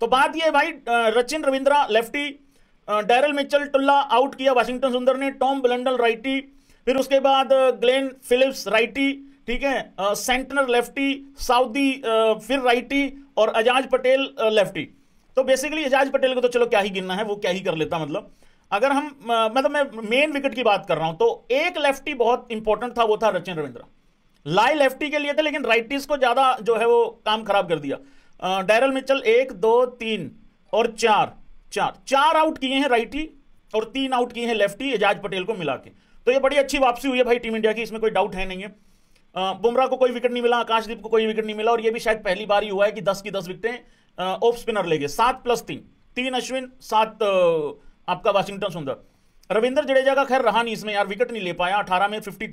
तो बात यह भाई Rachin Ravindra lefty Daryl Mitchell टुल्ला आउट किया वाशिंगटन सुंदर ने टॉम ब्लेंडल राइटी फिर उसके बाद ग्लेन फिलिप्स राइटी ठीक है सेंटनर लेफ्टी साउदी फिर राइटी और अजाज पटेल लेफ्टी तो बेसिकली एजाज पटेल को तो चलो क्या ही गिनना है वो क्या ही कर लेता मतलब अगर हम मतलब मैं मेन विकेट की बात कर रहा हूं तो एक लेफ्टी बहुत इंपॉर्टेंट था वो था रचिन रविंद्र लाई लेफ्टी के लिए थे लेकिन राइटीज को ज्यादा जो है वो काम खराब कर दिया डैरल मिचल एक दो तीन और चार चार चार आउट किए हैं राइटी और तीन आउट किए हैं लेफ्टी एजाज पटेल को मिला के तो ये बड़ी अच्छी वापसी हुई है भाई टीम इंडिया की इसमें कोई डाउट है नहीं है बुमराह को कोई विकेट नहीं मिला आकाशदीप को कोई विकेट नहीं मिला और ये भी शायद पहली बार ही हुआ है कि दस की दस विकेटें ऑफ स्पिनर ले गए सात प्लस तीन तीन अश्विन सात आपका वाशिंगटन सुंदर रविंद्र जडेजा का खैर रहा नहीं इसमें यार विकेट नहीं ले पाया अठारह में फिफ्टी